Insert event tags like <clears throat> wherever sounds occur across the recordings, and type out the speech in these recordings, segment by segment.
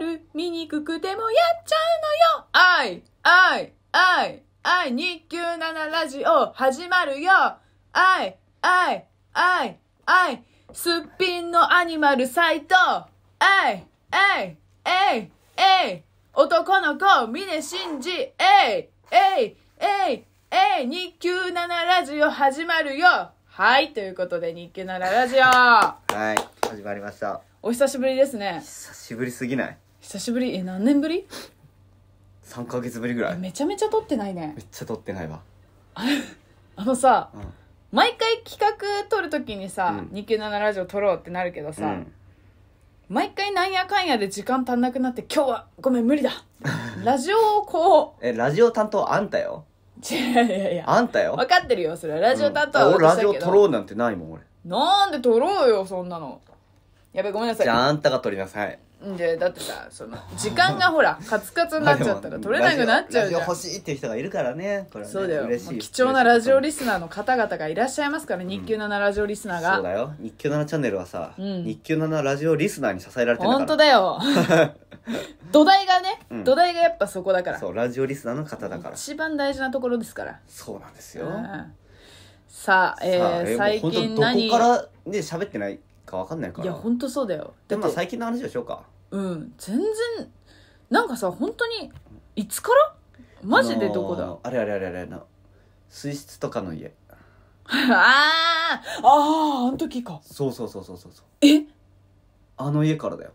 る醜くてもやっちゃうのよあいあいあいあい、日給七ラジオ始まるよあいあいあいあいすっぴんのアニマル斎藤あいあいあいあい男の子峰真治えいえいえいえい日給七ラジオ始まるよはいということで日給七ラジオはい始まりましたお久しぶりですね久しぶりすぎない久しぶりえ何年ぶり3か月ぶりぐらいめちゃめちゃ撮ってないねめっちゃ撮ってないわ <laughs> あのさうん毎回企画撮るときにさ「うん297ラジオ撮ろう」ってなるけどさ、うん毎回なんやかんやで時間足んなくなって今日はごめん無理だ <laughs> ラジオをこうえラジオ担当あんたよ違ういやいやあんたよ分かってるよそれはラジオ担当はうん俺ラジオ撮ろうなんてないもん俺なんで撮ろうよそんなのやべごめんなさいじゃああんたが撮りなさいでだってさその時間がほらカツカツになっちゃったら取れなくなっちゃうじゃん欲しいっていう人がいるからねこれねそうだよ嬉しい貴重なラジオリスナーの方々がいらっしゃいますからね、日給7ラジオリスナーがそうだよ日給7チャンネルはさ、うん、日給7ラジオリスナーに支えられてるから本当だよ土台がね、<laughs> うん、土台がやっぱそこだからそうラジオリスナーの方だから一番大事なところですからそうなんですよ、うん、さあえー、え最近何どこからね喋ってないか分かんないからいやほんとそうだよでも最近の話をしようかうん全然なんかさ本当にいつからマジでどこだ、あのーあれあれあれあれの水質とかの家 <laughs> あーあああん時かそうそうそうそうそうそうえあの家からだよ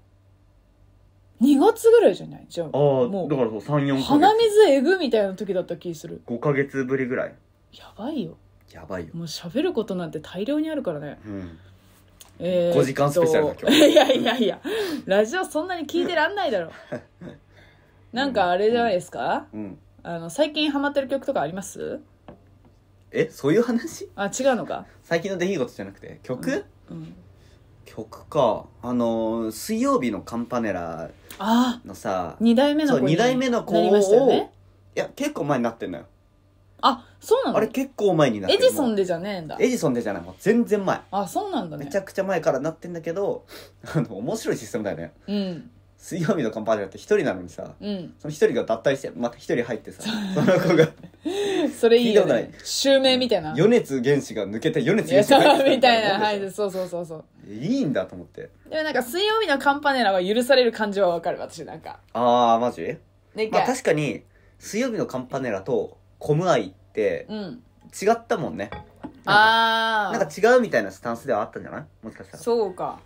2月ぐらいじゃないじゃああもうからそう34鼻水えぐみたいな時だった気する5か月ぶりぐらいやばいよやばいよもう喋ることなんて大量にあるからねうんえー、5時間スペシャルだ今日いやいやいやラジオそんなに聞いてらんないだろなんかあれじゃないですか、うん、あの最近ハマってる曲とかありますえそういう話あ違うのか最近の出来事じゃなくて曲、うん、うん、曲かあの水曜日のカンパネラのさ2代目の子になりましたよねいや結構前になってんのよあそうなのあれ結構前になってエジソンでじゃねえんだエジソンでじゃないもう全然前あそうなんだねめちゃくちゃ前からなってんだけど <laughs> あの面白いシステムだよねうん水曜日のカンパネラって一人なのにさうんその一人が脱退してまた一人入ってさその子が <laughs> それいいよ、聞い襲名みたいな余熱原子が抜けて余熱原子が抜けてみたいなはいそうそうそうそういいんだと思ってでもなんか水曜日のカンパネラは許される感じはわかる私なんかああマジまあ確かに水曜日のカンパネラとコムアイ、う違ったもんねああなんか違うみたいなスタンスではあったんじゃないもしかしたらそうか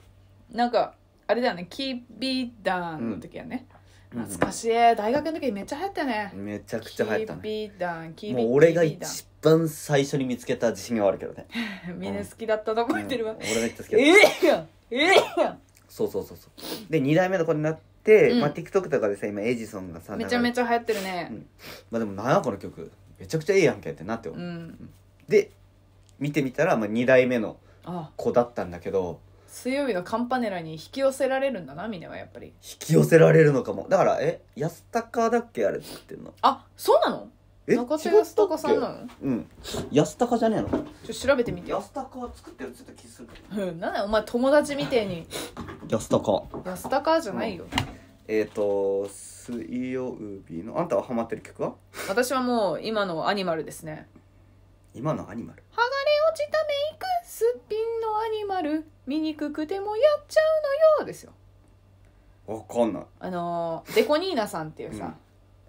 なんかあれだよねキービーダンの時はね、うん、懐かしい大学の時めっちゃ流行ったねめちゃくちゃ流行ったねキービーダンキービーダンもう俺が一番最初に見つけた自信があるけどね <laughs> みんな好きだったとこってるわ、俺めっちゃ好きだったええやんええやんそうそうそうそうで2代目の子になってまあ、TikTok とかでさ今エジソンがさめちゃめちゃ流行ってるね、まあでも何やこの曲めちゃくちゃええやんけってなって思う、うんで見てみたら、まあ、2代目の子だったんだけど水曜日のカンパネラに引き寄せられるんだなミネはやっぱり引き寄せられるのかもだからえ安高だっけあれって言ってんのあそうなのえ中瀬安高さんなたっのうん安高じゃねえのちょっと調べてみて安高は作ってるって言った気するうんなんだお前友達みてえに安高安高じゃないよえっ、と水曜日のあんたはハマってる曲は私はもう今のアニマルですね今のアニマル剥がれ落ちたメイクすっぴんのアニマル醜くてもやっちゃうのよですよわかんないあのデコニーナさんっていうさ、うん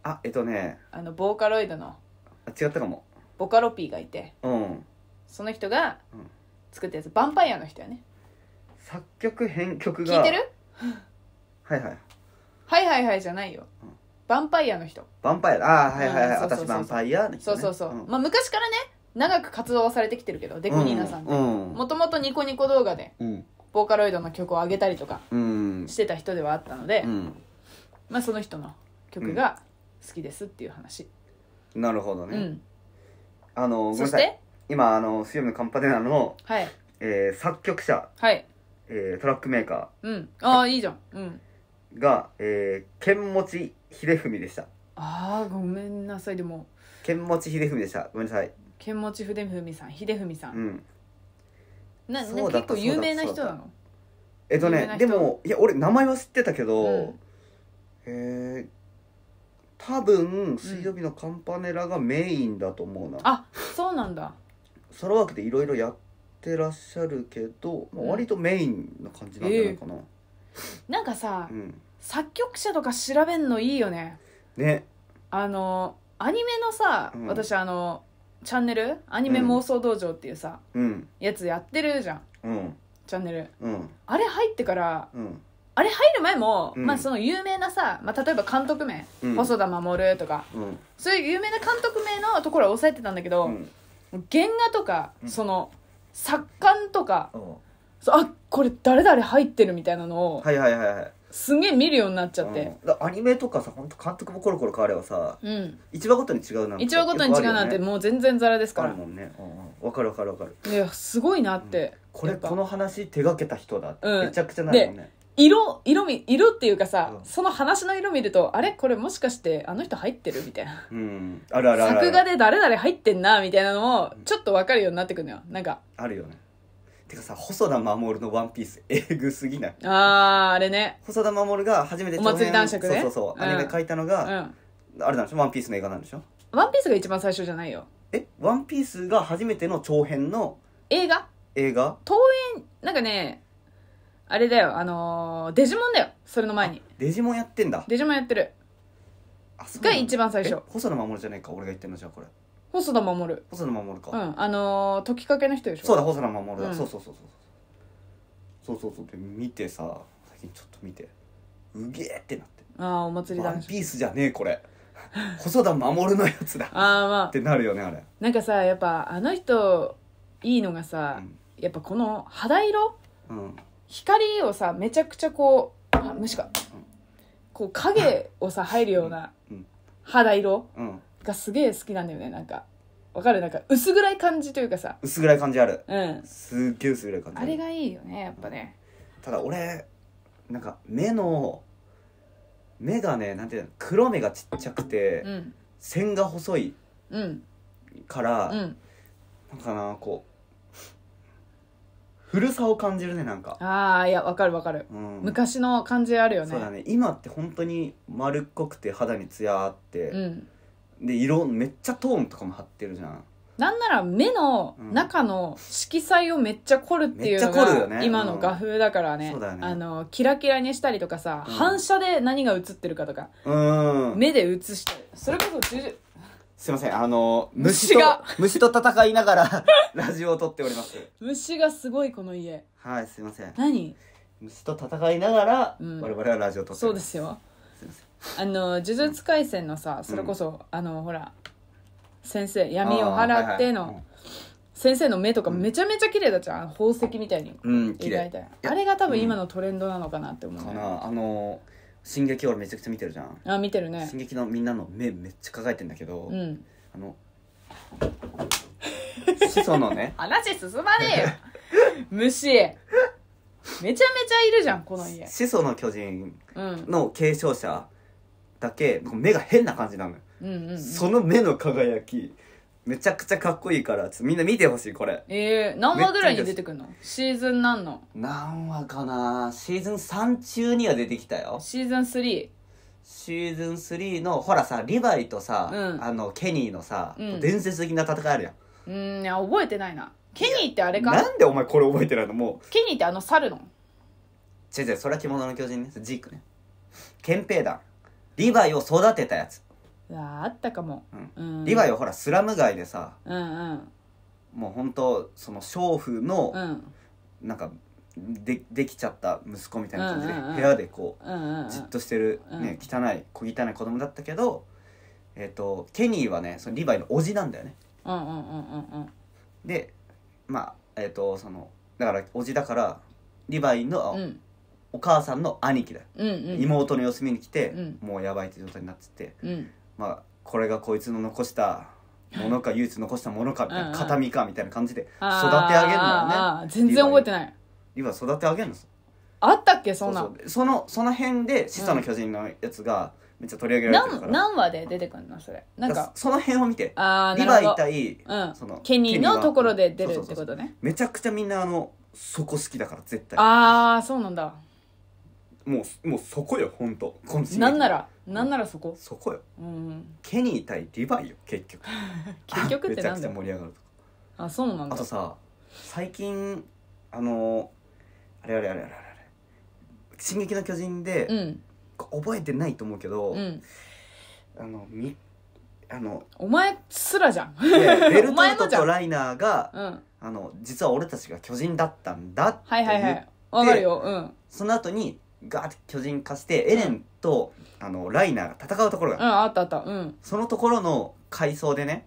あえっとねあのボーカロイドのあ違ったかもボカロ P がいてうんその人がうん作ったやつヴァンパイアの人やね作曲編曲が聞いてるはいはいはいはいはいじゃないよ、ヴァンパイアの人ヴァンパイアああはいはいはい、私ヴァンパイアの人、ね、そうそうそう、うん、まあ、昔からね長く活動はされてきてるけどデコニーナさんもともとニコニコ動画で、ボーカロイドの曲を上げたりとかしてた人ではあったので、まあ、その人の曲が好きですっていう話、なるほどね、あのそして今あの CM カンパネラの、はいえー、作曲者、はいえー、トラックメーカー、うん、ああいいじゃん、うん、が、えー、剣持秀文でしたあーごめんなさいでも剣持秀文でしたごめんなさい剣持秀文さん秀文さん、うんなうだ結構有名な人なのえっとねでもいや俺名前は知ってたけど、うんえー多分水曜日のカンパネラがメインだと思うな、あそうなんだソロワークでいろいろやってらっしゃるけど、うん割とメインな感じなんじゃないかな、なんかさ、うん、作曲者とか調べんのいいよねねあのアニメのさ、うん私あのチャンネルアニメ妄想道場っていうさ、うんやつやってるじゃんうんチャンネルうんあれ入ってからうんあれ入る前も、うんまあその有名なさ、まあ、例えば監督名、うん細田守とかうんそういう有名な監督名のところは押さえてたんだけど、うん原画とか、うんその作家とかうそうあこれ誰々入ってるみたいなのをはいはいはいはいすげえ見るようになっちゃって、うんアニメとかさ本当監督もコロコロ変わればさうん、一話ごとに違うなんて一話ごとに違うなんてもう全然ザラですかあるらもんねうんわかるわかるわかるいやすごいなって、これこの話手がけた人だってうんめちゃくちゃなるもんね色色み色っていうかさ、うんその話の色見るとあれこれもしかしてあの人入ってるみたいなうんあるあるあるある作画で誰々入ってんなみたいなのもちょっと分かるようになってくるのよなんかあるよねてかさ細田守の「ワンピースえぐすぎないあああれね細田守が初めてお長編祭り男爵ねそうそうそう、アニメ書いたのが、あれなんでしょ「ワンピースの映画なんでしょワンピースが一番最初じゃないよえワンピースが初めての長編の映画映画東映なんかねあれだよあのーデジモンだよそれの前にデジモンやってんだデジモンやってるあそうが一番最初細田守じゃないか俺が言ってるのじゃあこれ細田守細田守か、うんあのー時かけの人でしょそうだ細田守だ、うんそうそうそうそうそうそうそうそうで見てさ最近ちょっと見てうげえってなってああお「祭りだピースじゃねえこれ細田守のやつだ」ああまあってなるよねあれなんかさやっぱあの人いいのがさ、うんやっぱこの肌色うん光をさめちゃくちゃこうあ虫かこう影をさ入るようなうん肌色うんがすげえ好きなんだよねなんかわかるなんか薄暗い感じというかさ薄暗い感じあるうんすっげえ薄暗い感じあれがいいよねやっぱねただ俺なんか目の目がねなんていうの黒目がちっちゃくて、うん線が細いうんから、うんなんかなこう古さを感じるねなんか、ああいやわかるわかるうん、昔の感じあるよねそうだね今って本当に丸っこくて肌にツヤあって、うんで色めっちゃトーンとかも張ってるじゃんなんなら目の中の色彩をめっちゃ凝るっていうのが今の画風だからね,、あのキラキラにしたりとかさ、反射で何が映ってるかとか、うん、目で映してそれこそすいませんあの虫が虫と戦いながら <laughs> ラジオを撮っております虫がすごいこの家はいすいません何虫と戦いながら、我々はラジオを撮ってそうですよすいませんあの呪術廻戦のさそれこそ、あのほら先生闇を払っての、はい先生の目とかめちゃめちゃ綺麗だじゃん、宝石みたいにうん描いあれが多分今のトレンドなのかなって思うかなあの進撃俺めちゃくちゃ見てるじゃんあ見てるね進撃のみんなの目めっちゃ輝いてんだけど、うんあの始祖のね <laughs> 話進まねえよ虫めちゃめちゃいるじゃんこの家始祖の巨人の継承者だけ目が変な感じなのよ、うんうんうん、その目の輝きめちゃくちゃかっこいいからみんな見てほしいこれええー、何話ぐらいに出てくるのシーズン何の何話かなシーズン3中には出てきたよシーズン3シーズン3のほらさリヴァイとさ、うん、あのケニーのさ、うん、伝説的な戦いあるやんうんいや覚えてないなケニーってあれかなんでお前これ覚えてないのもうケニーってあの猿の違う違うそれは着物の巨人ねジークね憲兵団リヴァイを育てたやつ、ああったかも、うんリヴァイはほらスラム街でさうんうんもう本当その娼婦のうんなんかでできちゃった息子みたいな感じでうんうんうん部屋でこうんううんじっとしてる、ね、汚い小汚い子供だったけど、えっとケニーはねそのリヴァイの叔父なんだよねうんうんうんうんうんでまあえっ、とそのだから叔父だからリヴァイの、うんお母さんの兄貴だうんうん、妹の様子見に来て、うんもうやばいって状態になってて、うんまあこれがこいつの残したものか <laughs> 唯一残したものかみたいな形見かみたいな感じで育てあ上げるのよあね全然覚えてない今育て上げるのあったっけそんなんそうそうそのその辺で「始祖の巨人」のやつがめっちゃ取り上げられてるか何ら,、何話で出てくるのそれなんかその辺を見てああリヴなるァイほど対うんそのケニーのところで出るってことねめちゃくちゃみんなあのそこ好きだから絶対ああそうなんだもうもうそこよ本当この地域なんならなんならそこそこようんケニー対リヴァイよ結局 <laughs> 結局っめちゃくちゃ盛り上がるとあそうなんだあとさ最近あのあれあれあれあれあれ進撃の巨人で」うん覚えてないと思うけど、うんあのみあのお前すらじゃんいやベルト <laughs> 前ルのトとライナーがうんあの実は俺たちが巨人だったんだってはいはいはいわかるようんその後にガーって巨人化してエレンとあのライナーが戦うところが、うん、あったあったうんそのところの階層でね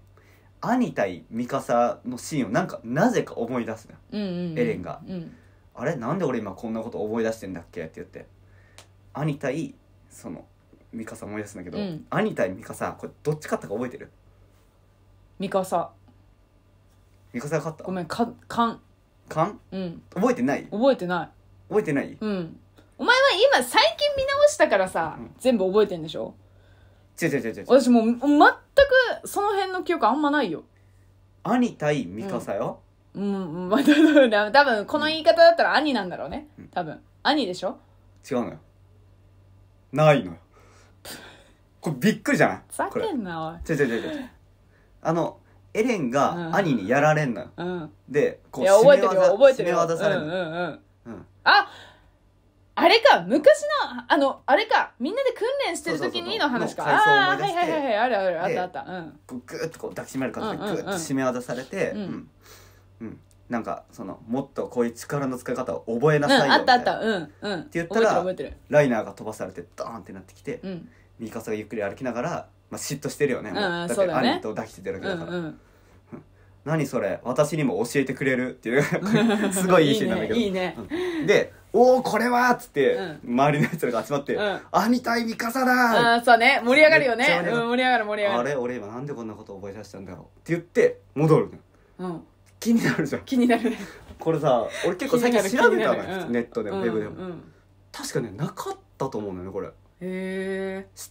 兄対ミカサのシーンをなんかなぜか思い出すの、うんうんエレンが、うん、あれなんで俺今こんなこと思い出してんだっけ?」って言って兄対そのミカサ思い出すんだけど、うん、兄対ミカサこれどっち勝ったか覚えてるミカサミカサが勝ったごめんかかんかん、うん、覚えてない覚えてない覚えてないうん今最近見直したからさ、うん全部覚えてんでしょ違う違う違う違う私もう全くその辺の記憶あんまないよ。兄対ミカサよ、うん、うん、まあ、多 <laughs> 分多分この言い方だったら兄なんだろうねうん。多分。兄でしょ違うのよないのよこれびっくりじゃないふざけんな、違う違う違う違うあのエレンが兄にやられんのよ、うん。でこいや、覚えてるよ、覚えてるよ。締め渡されるうんの、うんうん。うんああれか、昔の、あの、あれか、みんなで訓練してる時にの話か。そうそうそうああ、はいはいはい、あるある、あったあった。うん。ぐっとこう抱きしめる感じで、ぐっと締め渡されて、うん。うん。なんか、その、もっとこういう力の使い方を覚えなさいよ、あったあった、うん。うん。って言ったら、ライナーが飛ばされて、ドーンってなってきて、うん。ミカサがゆっくり歩きながら、まあ、嫉妬してるよね。もう、だって兄と抱きしてるだけだから。うん。<laughs> 何それ私にも教えてくれるっていう <laughs> すごいいいシーンなんだけどいいね、ねうん、でおおこれは!」っつって、周りのやつらが集まって「うんたい、ミカサだ!」あそうね盛り上がるよね盛り上がるうん盛り上がる盛り上あがるれ俺今なんでこんなこと覚えさせたんだろうって言って戻るのようん気になるじゃん気になるねこれさ俺結構最近調べたのようんネットでもウェブでうんもうん確かねなかったと思うのよねこれへえ知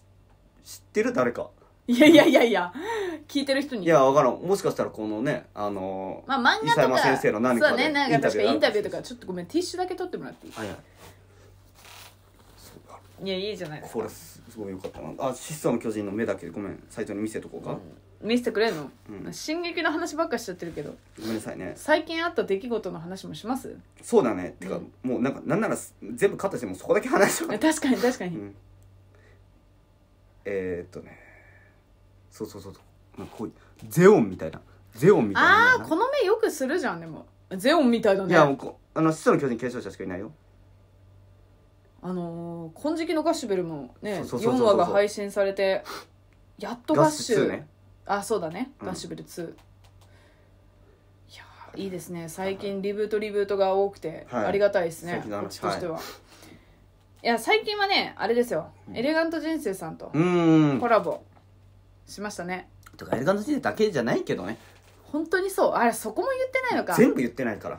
ってる誰かいやいやいやいや聞いてる人にいや分からんもしかしたらこのねあのまあ漫画とか先生の何かそうねなんか確かインタビューとかちょっとごめんティッシュだけ取ってもらっていい、はいはい、いやいいじゃないですかこれすごいよかったなあ「失踪の巨人」の目だけごめんサイトに見せとこうか、うん、見せてくれるの、うん、進撃の話ばっかしちゃってるけどごめんなさいね最近あった出来事の話もしますそうだねてか、うん、もうなんかなんなら全部カットしてもそこだけ話しよ確かに確かに、うん、えー、っとねそうそうそうそうこうゼオンみたいなゼオンみたいなああこの目よくするじゃんでもゼオンみたいだねいやもうこあの「始祖の巨人」継承者しかいないよあのー「金色のガッシュベル」もね4話が配信されてやっとガッシュねあそうだね、うん、ガッシュベル2いやいいですね最近リブートリブートが多くて、ありがたいですねこっちとしては、はいいや最近はねあれですよ、エレガント人生さんとコラボしましたねとかエレガントティだけじゃないけどね本当にそうあれそこも言ってないのか全部言ってないから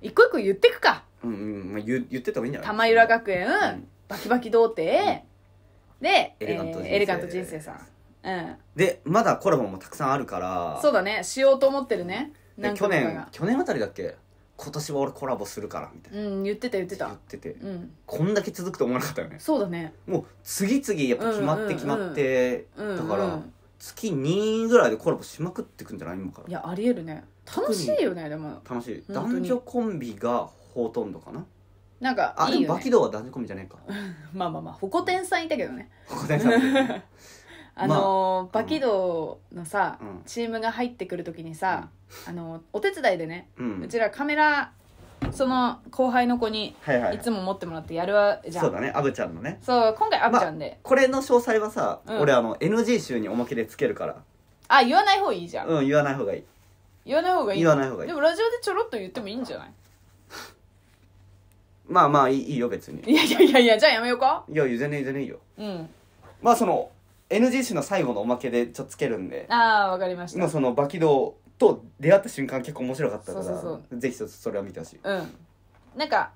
一個一個言ってくかうんうん、まあ、言言ってた方がいいんじゃない玉浦学園、んバキバキ童貞、でエレガントえーエレガント人生さんうんでまだコラボもたくさんあるからそうだねしようと思ってるねで去年去年あたりだっけ今年は俺コラボするからみたいな、うん言ってた言って言たっててうんこんだけ続くと思わなかったよねそうだねもう次々やっぱ決まって決まって、うんうんうんだから月2ぐらいでコラボしまくってくんじゃない今からいやありえるね楽しいよねでも楽しい男女コンビがほとんどかななんかあいいでもバキドは男女コンビじゃねえか <laughs> まあまあまあほこてんさんいたけどねここでさ <laughs> あのーバキドのさ、うんチームが入ってくる時にさ、あのーお手伝いでねうんうちらカメラその後輩の子にいつも持ってもらってやるわじゃん、そうだね虻ちゃんのねそう今回虻ちゃんで、これの詳細はさ、うん俺あの NG 集におまけでつけるからあ言わない方がいいじゃん、うん言わない方がいい言わない方がいい言わない方がいいでもラジオでちょろっと言ってもいいんじゃない <laughs> まあまあいいいいよ別にいやいやいやじゃあやめようかいや全然全然いいようんまあその NG 集の最後のおまけでちょっとつけるんでああわかりましたまあそのバキドと出会った瞬間結構面白かったからぜひそれは見てほしいうんなんか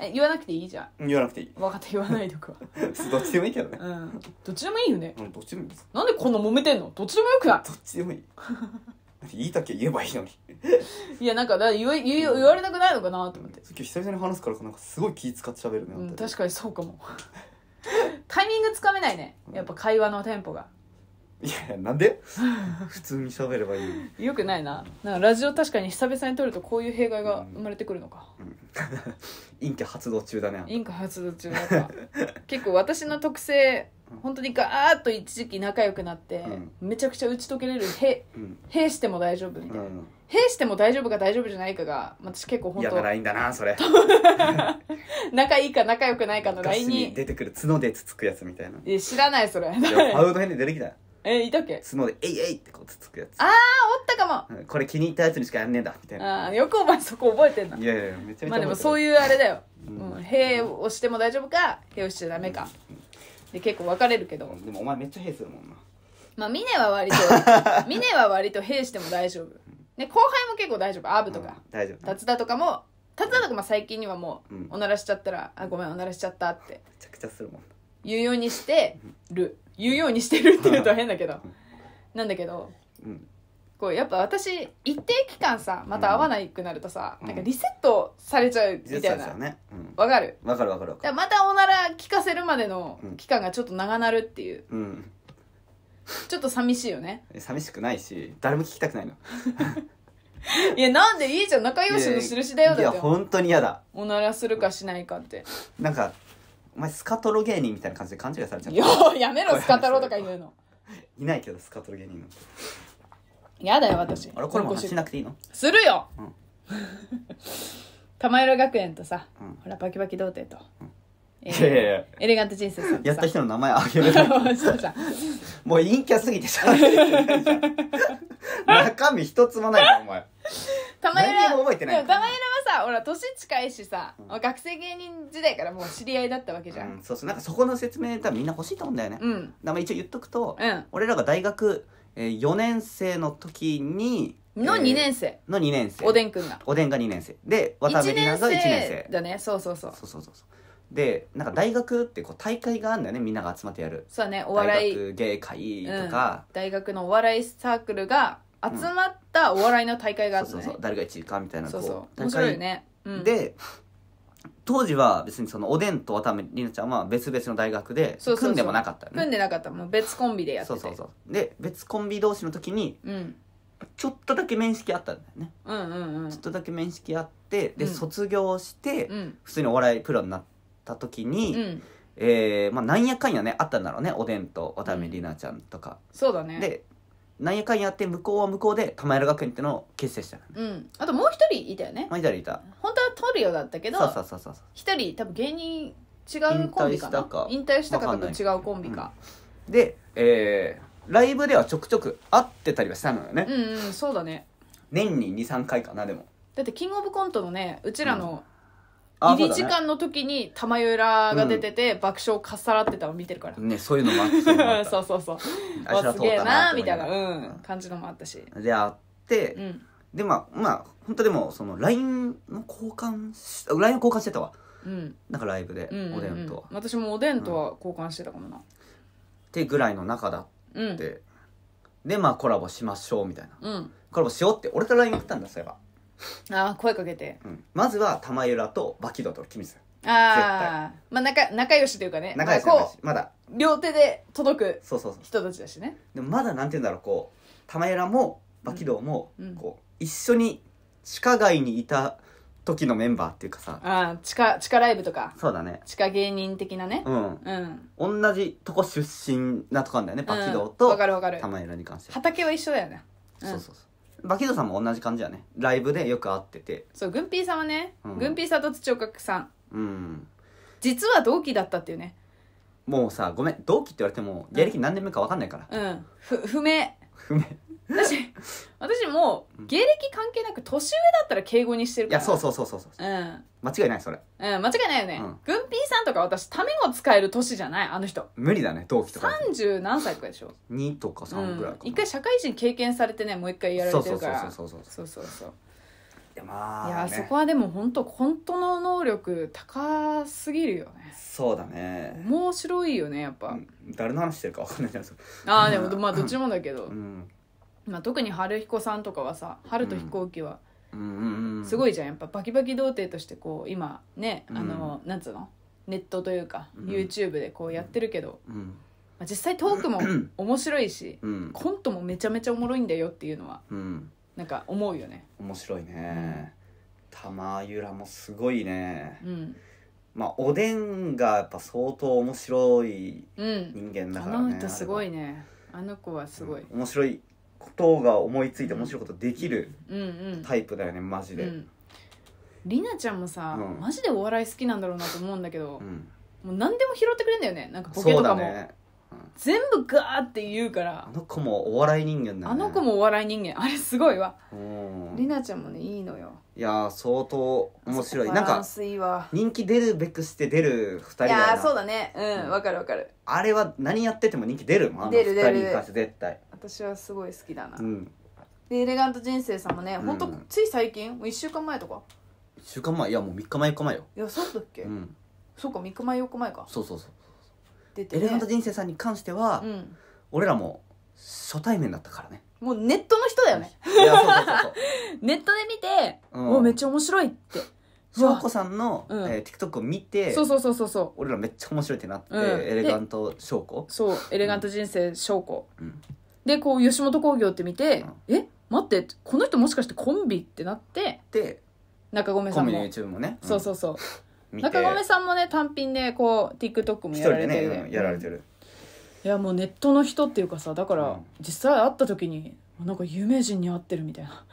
え言わなくていいじゃん言わなくていい分かった言わないとか <laughs> どっちでもいいけどねうんどっちでもいいよねうんどっちでもいいですなんでこんな揉めてんのどっちでもよくないどっちでもいい言いたきゃ言えばいいのに <laughs> いやなんかだ言わ言わ言われたくないのかなと思って、今日久々に話すからかなんかすごい気使って喋るね、うん、確かにそうかも <laughs> タイミングつかめないねやっぱ会話のテンポがいやなんで普通に喋ればいいよくないななラジオ確かに久々に撮るとこういう弊害が生まれてくるのか、陰キャ発動中だねインャ発動中だった結構私の特性本当にガーッと一時期仲良くなって、うんめちゃくちゃ打ち解けれる「へ」うん「へ」しても大丈夫みたいな「うんへ」しても大丈夫か大丈夫じゃないかが私結構本嫌当なラインだなそれ <laughs> 仲いいか仲良くないかのラインスに出てくる角でつつくやつみたいないや知らないそれいやパウド編で出てきたよえいたっけ角で「えいえい!」ってこうつつくやつああおったかも、うんこれ気に入ったやつにしかやんねえんだみたいなあよくお前そこ覚えてんないやいやめちゃめちゃまあでもそういうあれだよ「うんうん兵、をしても大丈夫か兵をしちゃダメか」で結構分かれるけどでもお前めっちゃ兵するもんなまあ峰は割と <laughs> 峰は割と兵しても大丈夫で後輩も結構大丈夫アブとかうん大丈夫達田とかも達田とかまあ最近にはもううんおならしちゃったら「あごめんおならしちゃった」ってめちゃくちゃするもんな言うようにしてる言うようにしてるって言うと変だけどなんだけどうんこうやっぱ私一定期間さまた会わないくなるとさ、うんなんかリセットされちゃうみたいなわ、ねうん、かるかるわかるわかかるまたおなら聞かせるまでの期間がちょっと長なるっていううんちょっと寂しいよね寂しくないし誰も聞きたくないのいやなんでいいじゃん仲良しの印だよいだやって本当に嫌だおならするかしないかってなんかお前スカトロ芸人みたいな感じで勘違いされちゃうよやめろスカトロとか言うのいないけどスカトロ芸人なんやだよ私あれこれもしなくていいのするよ、うん、<laughs> 玉色学園とさ、うん、ほらバキバキ童貞と、うんえー、いやいやエレガント人生さんやった人の名前あげる <laughs> もう陰キャすぎてさ <laughs> 中身一つもないからお前玉浦も覚えてないはさほら年近いしさ、うん、学生芸人時代からもう知り合いだったわけじゃん、うん、そうそうなんかそこの説明多分みんな欲しいと思うんだよね、うん、だ一応言っとくと、うん、俺らが大学、えー、4年生の時にの2年生、えー、の2年生おでんくんがおでんが2年生で渡辺里奈が1年生だねそうそうそうそうそうそうそうでなんか大学ってこう大会があるんだよねみんなが集まってやるそうねお笑大い学芸会とか、大学のお笑いサークルが集まったお笑いの大会があってそうねそうそう誰が1位かみたいなそうそうう面大白い会ねうんで当時は別にそのおでんと渡辺里奈ちゃんは別々の大学でそう組んでもなかったよ組んでなかったもう別コンビでやってそうそうそうで別コンビ同士の時にうんちょっとだけ面識あったんだよねうんうんうんちょっとだけ面識あってで、うん卒業して、うん普通にお笑いプロになっった時に、うんえーまあ、なんやかんやねあったんだろうねおでんと渡辺里奈ちゃんとか、そうだねでなんやかんやって向こうは向こうで玉浦学園ってのを結成したねうんあともう一人いたよねまあいたいた本当はトリオだったけどそうそうそうそう一人多分芸人違うコンビか引退したか引退した方と違うコンビかで、えー、ライブではちょくちょく会ってたりはしたのよね、うんうんそうだね年に23回かなでもだってキングオブコントのねうちらの入り時間の時に玉よらが出てて、爆笑かっさらってたの見てるからねそういうのもあってそうたそうそうそうあすげえなみたいな、うん、感じのもあったしであって、でまあまあ本当でもその LINE の交換し LINE 交換してたわうんなんかライブで、おでんとは私もおでんとは交換してたかもなってぐらいの中だんって、でまあコラボしましょうみたいなうんコラボしようって俺と LINE 送ったんだそういえば <laughs> あ声かけてうん、まずは玉浦とバキドと君さんああまあ仲仲良しというかね仲良しまあまだ両手で届くそうそうそう人たちだしねでもまだなんて言うんだろうこう玉浦もバキドも、うんうんこう一緒に地下街にいた時のメンバーっていうかさあ地下地下ライブとかそうだね地下芸人的なねうんうん同じとこ出身なとこなんだよねバキドうとわかるわかる玉浦に関して畑は一緒だよねうんそうそうそうバキドさんも同じ感じやねライブでよく会っててそうグンピーさんはね、うんグンピーさんと土岡さんうん実は同期だったっていうねもうさごめん同期って言われてもやる気何年目か分かんないから、うんふ不明不明私もう芸歴関係なく年上だったら敬語にしてるいからやそうそうそうそうそう、うん、間違いないそれ間違いないよね、うん軍ピーさんとか私タメ語使える年じゃないあの人無理だね同期とか30何歳らいでしょ2とか3ぐらいかうん、一回社会人経験されてねもう一回やられてるからそうそうそうそうそうそうそうそうまあ、いや、そこはでも本当本当の能力高すぎるよねそうだね面白いよねやっぱ誰の話してるか分かんないじゃああでもまあどっちもだけど、うん、まあ、特に春彦さんとかはさ春と飛行機は、すごいじゃんやっぱバキバキ童貞としてこう今ねあの、うん、なんつうのネットというか、うん、YouTube でこうやってるけど、うん、まあ、実際トークも面白いし、コントもめちゃめちゃおもろいんだよっていうのは、なんか思うよね面白いね、玉ゆらもすごいね、うんまあ、おでんがやっぱ相当面白い人間だからね、あの人すごいねあの子はすごい、面白いことが思いついて面白いことできるタイプだよね、マジで、うんりなちゃんもさ、うん、マジでお笑い好きなんだろうなと思うんだけど、うん、もう何でも拾ってくれんだよねなんかボケとかも、ね、全部ガーって言うからあの子もお笑い人間だよあの子もお笑い人間あれすごいわうんりなちゃんもねいいのよいやー相当面白いなんか人気出るべくして出る2人いだよやーそうだねうんわかるわかるあれは何やってても人気出るもんあの出る出る2人に関して絶対私はすごい好きだな、うんでエレガント人生さんもねほんとつい最近もう1週間前とか1週間前いやもう3日前4日前よいやそうだっけ、うんそうか3日前4日前かそうそうそうってて、ね、エレファント人生さんに関しては、うん、俺らも初対面だったからねもうネットの人だよね <laughs> ネットで見て、うん、おめっちゃ面白いって翔子さんの、うんえー、TikTok を見てそうそうそうそうそう俺らめっちゃ面白いってなって、うん、エレガント翔子そうエレガント人生翔子、うん、でこう吉本興業って見て、うん、え待ってこの人もしかしてコンビってなってで中込さんもコンビの YouTube もね、そうそうそう中込さんもね単品でこう TikTok もやられてるねうんやられてる、いやもうネットの人っていうかさだから実際会った時になんか有名人に会ってるみたいな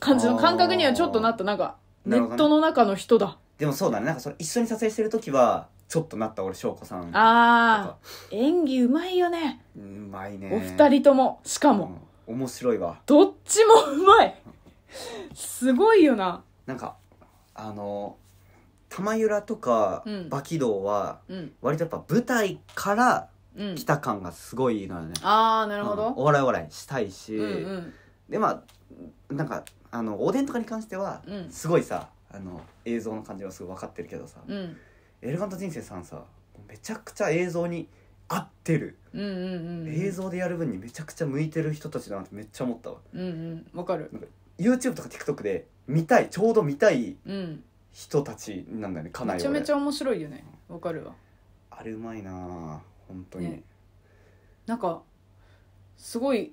感じの感覚にはちょっとなったなんかネットの中の人だ、でもそうだねなんかそれ一緒に撮影してる時はちょっとなった俺翔子さんああ演技うまいよね、うまいねお二人ともしかも、うん面白いわどっちもうまいすごいよななんかあの玉浦とか馬騎道は割とやっぱ舞台からう来た感がすごいのよね、ああなるほうんどお笑いお笑いしたいし、うんうんでまあなんかあのおでんとかに関してはすごいさあの映像の感じはすごい分かってるけどさ、うんエレガント人生さんさめちゃくちゃ映像に合ってる、うんうんうん映像でやる分にめちゃくちゃ向いてる人たちだなってめっちゃ思ったわうんうんわかる YouTube とか TikTok で見たいちょうど見たいうん人たちなんだよねかなりめちゃめちゃ面白いよねわかるわあれうまいな本当に、ね、なんかすごい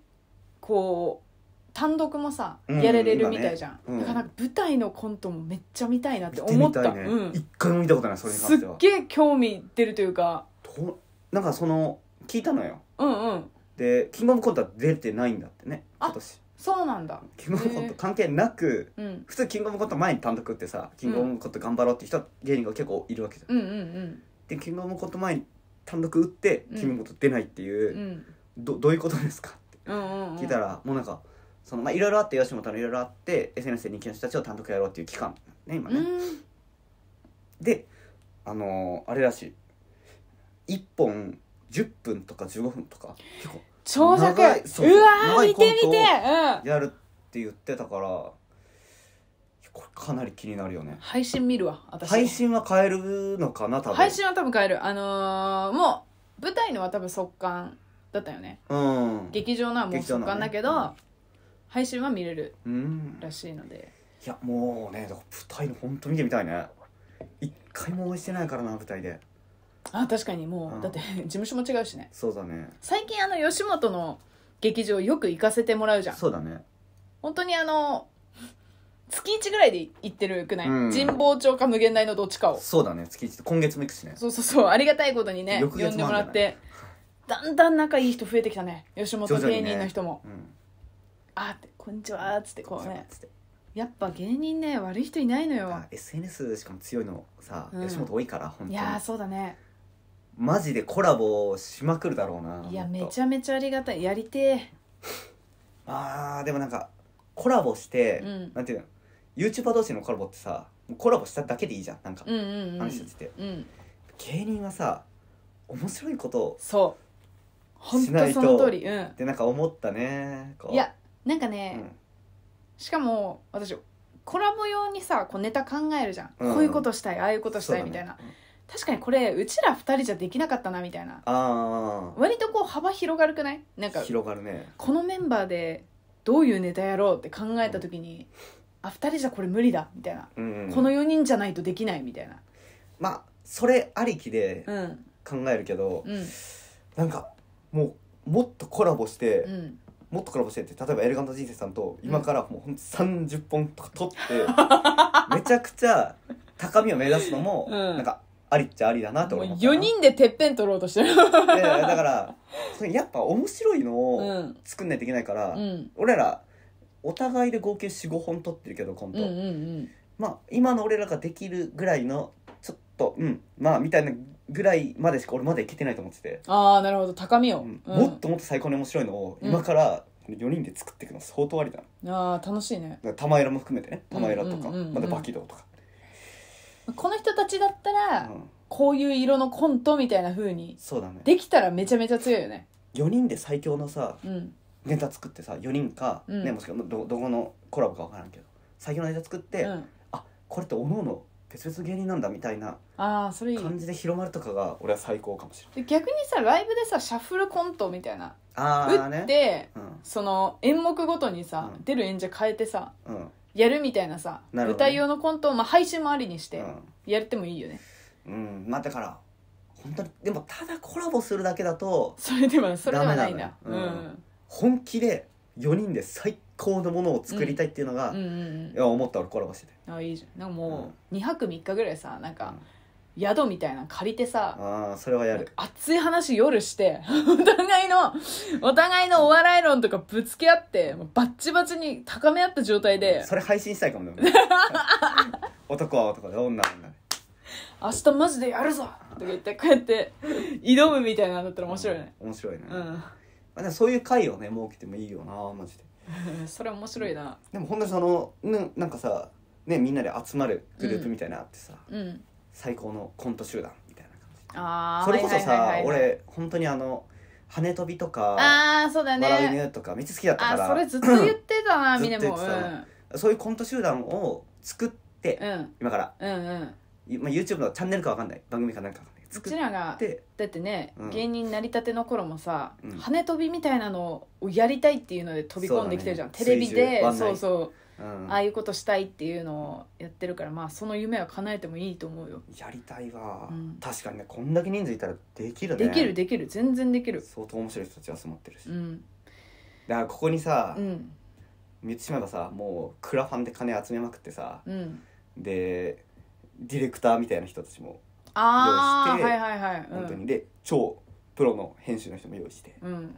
こう単独もさ、やれれるみたいじゃん、ねうん、だから舞台のコントもめっちゃ見たいなって思った一、ねうん、回も見たことないそれに関してはすっげえ興味出るというかとなんかその聞いたのようんうんで「キングオブコント」は出てないんだってね今年そうなんだキングオブコント関係なく、うん普通キングオブコント前に単独ってさキングオブコント頑張ろうって人芸人が結構いるわけじゃん、うんうんでキングオブコント前に単独打ってキングオブコント出ないっていう、うんうんどどういうことですかってうんうんうん聞いたら、もうなんかそのまあいろいろあって吉本のいろいろあって SNS で人気の人たちを単独やろうっていう期間ね今うね、んであのーあれらしい1本10分とか15分とか結構長尺うわー見て見てやるって言ってたから、うんかなり気になるよね配信見るわ私配信は変えるのかな多分配信は多分変えるあのー、もう舞台のは多分速乾だったよね、うん、劇場のはもう速乾だけど、ねうん、配信は見れるらしいので、いやもうねだから舞台の本当見てみたいね一回も応援してないからな舞台であ確かにもう、うんだって <laughs> 事務所も違うしねそうだね最近あの吉本の劇場よく行かせてもらうじゃんそうだね本当にあの月1ぐらいで行ってるくない、うん神保町か無限大のどっちかをそうだね月一今月も行くしねそうそうそうありがたいことにね呼んでもらってだんだん仲いい人増えてきたね吉本芸人の人も、うんあって「こんにちは」っつってこうねつってやっぱ芸人ね悪い人いないのよ SNS しかも強いのさ、うん吉本多いから本当いにやそうだねマジでコラボしまくるだろうないやめちゃめちゃありがたいやりてえあーでもなんかコラボして、うんなんていうの YouTuber 同士のコラボってさコラボしただけでいいじゃんなんか、うんうんうん話しててうん芸人はさ面白いことをそう本しとその通りうんってなんか思ったねいやなんかね、うんしかも私コラボ用にさこうネタ考えるじゃん、うんこういうことしたいああいうことしたいみたいな、うだ確かにこれうちら2人じゃできなかったなみたいなああ割とこう幅広がるくないなんか広がるねこのメンバーでどういうネタやろうって考えた時に、あ2人じゃこれ無理だみたいな、うんうんこの4人じゃないとできないみたいなまあそれありきで考えるけど、うん、なんかもうもっとコラボして、うん、もっとコラボしてって例えばエレガント人生さんと今からもうほん30本とか撮って、めちゃくちゃ高みを目指すのも、なんかありっちゃありだなと思った4人でてっぺん取ろうとしてるだからやっぱ面白いのを作んないといけないから、うん、俺らお互いで合計45本撮ってるけどコント、うんうんうん、まあ今の俺らができるぐらいのちょっとうんまあみたいなぐらいまでしか俺まだいけてないと思っててああなるほど高みを、うん、もっともっと最高に面白いのを今から、4人で作っていくの相当ありだなあ楽しいね玉枝も含めてね玉枝とか、うんうんうんうん、またバキドとかこの人たちだったら、うんこういう色のコントみたいなふにそうだねできたらめちゃめちゃ強いよね4人で最強のさうんネタ作ってさ4人か、うんねもしくはどどこのコラボか分からんけど最強のネタ作って、うんあこれっておのおの別々の芸人なんだみたいなあそれいい感じで広まるとかが俺は最高かもしれない逆にさライブでさシャッフルコントみたいなあ打あっねて、うんその演目ごとにさ、うん出る演者変えてさうんやるみたいなさなるね歌い用のコントを、まあ、配信もありにしてやってもいいよね、うんまあだから本当にでもただコラボするだけだとそれではそれではないんだダメうん本気で4人で最高のものを作りたいっていうのが、うんうんうん、いや思った俺コラボしてて、ああいいじゃんなんかもう2泊3日ぐらいさなんか、宿みたいなの借りてさああそれはやる熱い話夜して <laughs> お互いのお互いのお笑い論とかぶつけ合ってバッチバチに高め合った状態でそれ配信したいかもね <laughs> 男は男で女は女で明日マジでやるぞとか言ってこうやって挑むみたいなんだったら面白いね、面白いね、うん、あ、でもそういう回をね設けてもいいよなマジで <laughs> それ面白いなでもほんとそのなんかさねみんなで集まるグループみたいなってさ、うん、最高のコント集団みたいな感じそれこそさ俺本当にあの羽飛びとかあそうだ、ね、笑う犬とかめっちゃ好きだったからそれずっと言ってたな <clears throat> ミネも、うん、そういうコント集団を作って、うん、今から、うんうんまあ、YouTube のチャンネルか分かんない番組かなんか分かんないうちらがだってね、うん、芸人なりたての頃もさ、うん、跳ね飛びみたいなのをやりたいっていうので飛び込んできてるじゃん、ね、テレビでそうそううんああいうことしたいっていうのをやってるからまあその夢は叶えてもいいと思うよやりたいわ、うん確かにねこんだけ人数いたらできるねできるできる全然できる相当面白い人たち集まってるし、うだからここにさ、うん満島がさもうクラファンで金集めまくってさうんでディレクターみたいな人たちもああ用意しはていはいはい、うん、本当に、で超プロの編集の人も用意してうん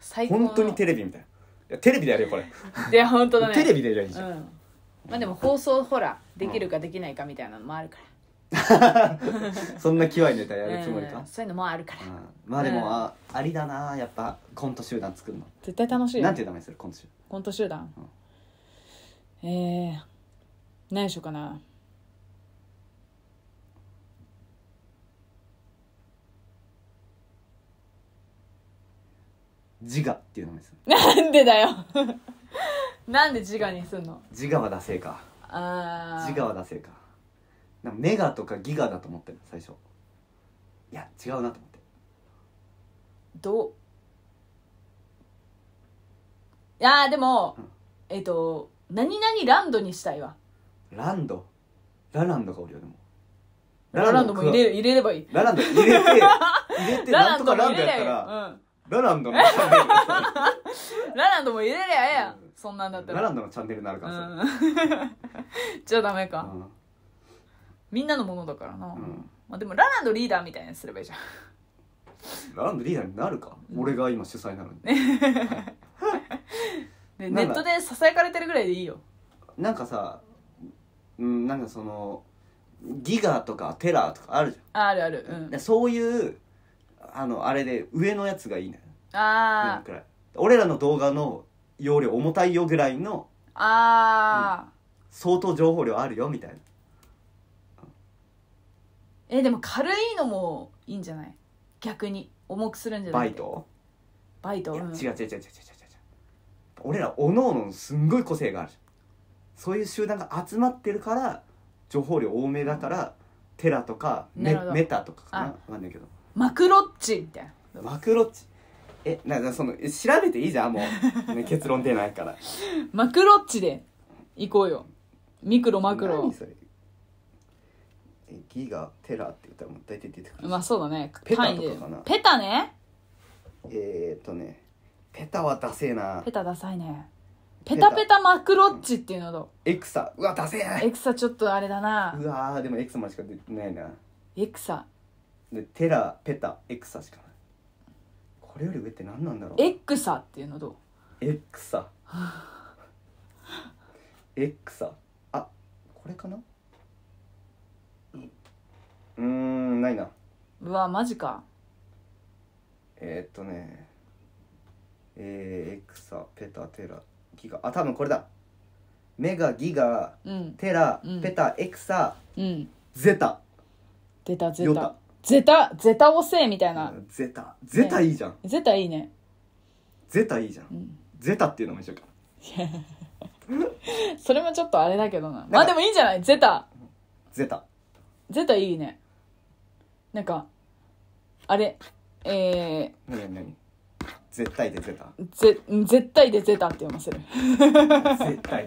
最高本当にテレビみたいなやテレビでやるよこれいや本当だねテレビでやるじゃん、うん、まあでも放送ほらできるかできないかみたいなのもあるから、<laughs> そんな際いネタやるつもりか、うん、そういうのもあるから、うん、まあでも、うん、あありだなやっぱコント集団作るの絶対楽しいなんていう名前するコント集団コント集団、ええー、何でしょうかな自我っていうのです <laughs> なんでだよ <laughs> なんで自我にすんの自我はダセえかあ自我はダセえかなんかメガとかギガだと思ってる最初いや違うなと思ってどういやーでも、うんえっ、と何々ランドにしたいわランドラランドがおるよでもラランドも入れ入れればいいラランド入れて <laughs> 入れてララなんンとドかランドやったら、うんラランドのチャンネルラランドも入れりゃええやんそんなんだったらラランドのチャンネルになるからさ、<laughs> じゃあダメかみんなのものだからなまあでもラランドリーダーみたいにすればいいじゃんラランドリーダーになるか、俺が今主催なのに <laughs> ネットでささやかれてるぐらいでいいよなんかさうんなんかそのギガとかテラーとかあるじゃん。あるあるうん、そういうあのあれで上のやつがいいのよ上あのくらい俺らの動画の容量重たいよぐらいのああ相当情報量あるよみたいなー、えでも軽いのもいいんじゃない逆に重くするんじゃないバイトバイトいや違う違う違う違う違う違う俺らおのおのすんごい個性があるそういう集団が集まってるから情報量多めだからテラとかメメタとかかなあわかんないけどマクロッチみたいなマクロッチえなんかその調べていいじゃんもう、<laughs> ね、結論出ないからマクロッチで行こうよミクロマクロギガテラって言ったらもう大体出てくるまあそうだねペタとかかなペタねえー、っとねペタはダセえなペタダサいねペタペタマクロッチっていうのと、うエクサうわダセえエクサちょっとあれだなうわでもエクサまでしか出てないなエクサでテラペタエクサしかないこれより上って何なんだろうエクサっていうのどうエクサエクサあこれかなうんないなうわマジかえー、っとねえー、エクサペタテラギガあ多分これだメガギガ、うん、テラ、うん、ペタエクサ、うん、ゼタ出たゼタゼタ、ゼタ押せみたいな。ゼタ。ゼタいいじゃん。ゼタいいね。ゼタいいじゃん。うんゼタっていうのも一緒か。<laughs> それもちょっとあれだけどな。まあでもいいんじゃないゼタ。ゼタ。ゼタいいね。なんか、あれ、えー。何絶対でゼタ。ぜ、絶対でゼタって読ませる。絶対。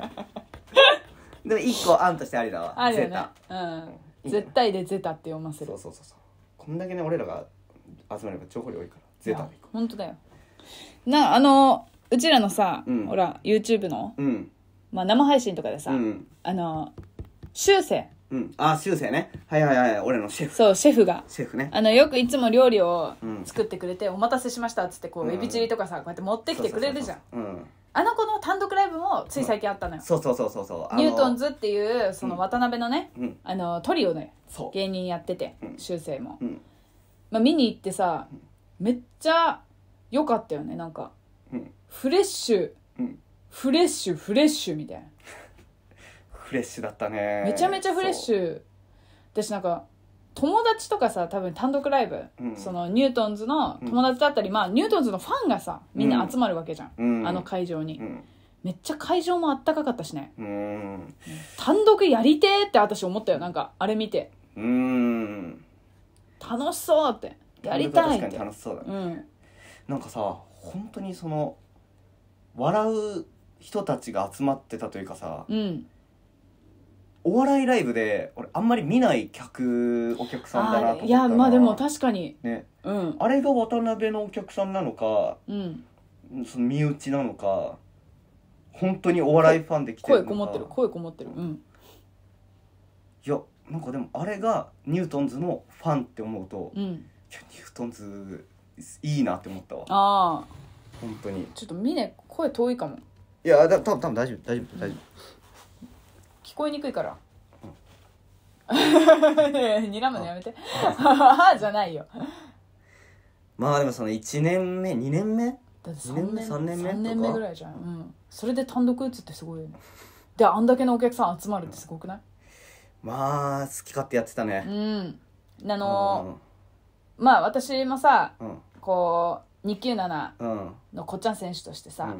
でも一個案としてありだわ。あるよね。うん。絶対でゼタって読ませる。そうそうそうそう。こんだけね俺らが集まれば情報量多いからゼータでいこ本当だよなあのうちらのさ、うんほら YouTube の、うんまあ、生配信とかでさ、うんあの修正うんあ修正ねはいはいはい俺のシェフそうシェフがシェフねあのよくいつも料理をうん作ってくれて、お待たせしましたっつってこう、うんエビチリとかさこうやって持ってきてくれるじゃんそうそうそうそううんあの子の単独ライブもつい最近あったのよ、そうそうそうそうそうニュートンズっていうその渡辺のね、うん、あのトリオね芸人やってて修正、も、うん、まあ、見に行ってさ、めっちゃ良かったよねなんか、フレッシュ、フレッシュフレッシュみたいな <laughs> フレッシュだったねめちゃめちゃフレッシュ私なんか友達とかさ多分単独ライブ、うんそのニュートンズの友達だったり、まあニュートンズのファンがさみんな集まるわけじゃん、うんあの会場に、うんめっちゃ会場もあったかかったしねうん単独やりてーって私思ったよなんかあれ見てうん楽しそうってやりたいって確かに楽しそうだねうんなんかさ本当にその笑う人たちが集まってたというかさうんお笑いライブで俺あんまり見ない客お客さんだなと思ったいやまあでも確かに、ねうん、あれが渡辺のお客さんなのか、うん、その身内なのか本当にお笑いファンで来てるのか声こもってる声こもってる、うん、いやなんかでもあれがニュートンズのファンって思うと、うん、ニュートンズいいなって思ったわああ本当にちょっとね、声遠いかもいやだ多分多分大丈夫大丈夫大丈夫、こえにくいから。<laughs> 睨むのやめて。<laughs> じゃないよ。まあでもその1年目、2年目だって3年目 ,3 年目 ,3 年目ぐらいじゃん、うん、それで単独打つってすごいよねであんだけのお客さん集まるってすごくない、まあ好き勝手やってたねうんあのまあ私もさ、こう297のこっちゃん選手としてさ、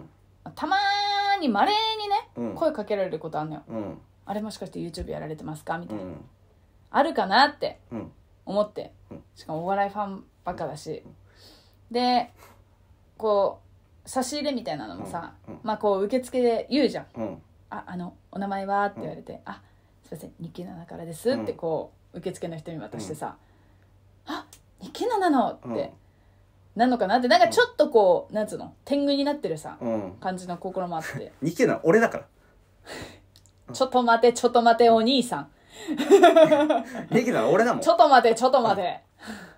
たまにまれにね、声かけられることあんのよ、あれもしかして YouTube やられてますかみたいな、うんあるかなって思ってうんしかもお笑いファンばっかだしでこう差し入れみたいなのもさ、うんまあこう受付で言うじゃんうん「ああのお名前は?」って言われて「あすいません日経7からです」ってこう受付の人に渡してさ「あ日経7の!」っうんてなのかなってなんかちょっとこうなんつうの天狗になってるさうん感じの心もあって <laughs> 日経ナ俺だからちょっと待て、ちょっと待て、お兄さん。<laughs> ニケナは俺だもんちょっと待て、ちょっと待て。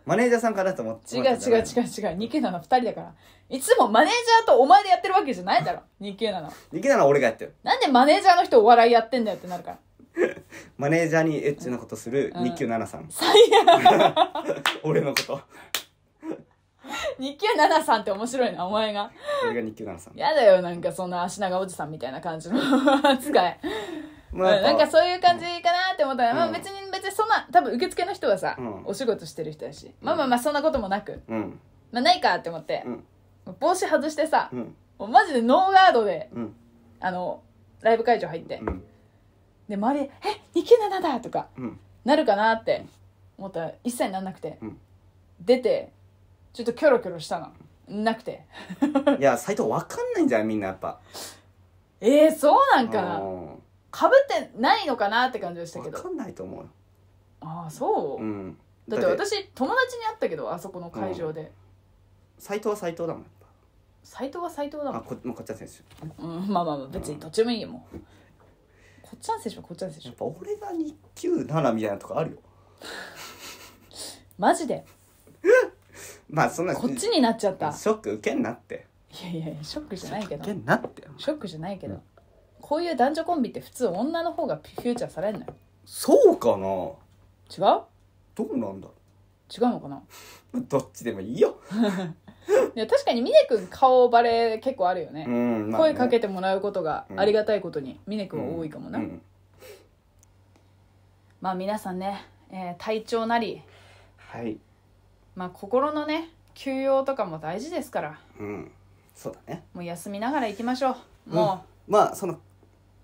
マネージャーさんかなと思って違う違う違う違う。ニケナの二人だから。いつもマネージャーとお前でやってるわけじゃないだろ。ニケナの。ニケナは俺がやってるなんでマネージャーの人お笑いやってんだよってなるから。<laughs> マネージャーにエッチなことする297さん、最悪 <laughs> 俺のこと日給七さんって面白いな、お前が。俺が日給七さん。やだよ、なんかそんな足長おじさんみたいな感じの <laughs> 扱い。まあ、なんかそういう感じかなって思ったら、うん、まあ別に別にそんな多分受付の人はさ、うん、お仕事してる人だし、まあまあまあそんなこともなく、うん、まあないかって思って、帽子外してさ、もうマジでノーガードで、あのライブ会場入って、で周り「え二級7だ!」とか、なるかなって思ったら一切なんなくて、出てちょっとキョロキョロしたななくていや斎藤わかんないんじゃいみんなやっぱえー、そうなんかなかぶってないのかなって感じでしたけわかんないと思うよああそう、うんだって私友達に会ったけどあそこの会場で斎藤は斎藤だもんやっ斎藤は斎藤だあもこまあ、こっちは選手うん、まあまあまあ別にどっちもいいよもうこっちゃん選手はこっちゃん選やっぱ俺が日級7みたいなとこあるよマジでえ <laughs> まあそんなこっちになっちゃったショック受けんなっていやいやいやショックじゃないけどシ受けんなってショックじゃないけど、うんこういう男女コンビって普通女の方がフューチャーされんのよそうかな違うどうなんだろ違うのかなどっちでもいいよ <laughs> いや確かに峰君顔バレ結構あるよね,、うん、まあね声かけてもらうことがありがたいことに峰君は多いかもな、うんまあ皆さんね、えー体調なりはいまあ心のね休養とかも大事ですからうんそうだねもう休みながら行きましょうもう、まあその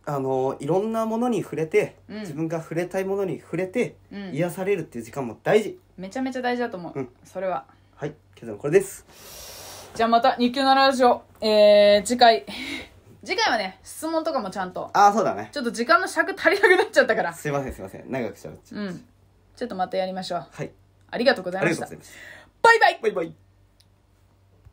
あのいろんなものに触れて、うん自分が触れたいものに触れて、うん癒されるっていう時間も大事めちゃめちゃ大事だと思う、うんそれははいけどこれですじゃあまた日給のラジオえー、次回次回はね質問とかもちゃんとああそうだねちょっと時間の尺足りなくなっちゃったからすいませんすいません長くしゃべっちゃううんちょっとまたやりましょうはいありがとうございました。バイバイバイバイ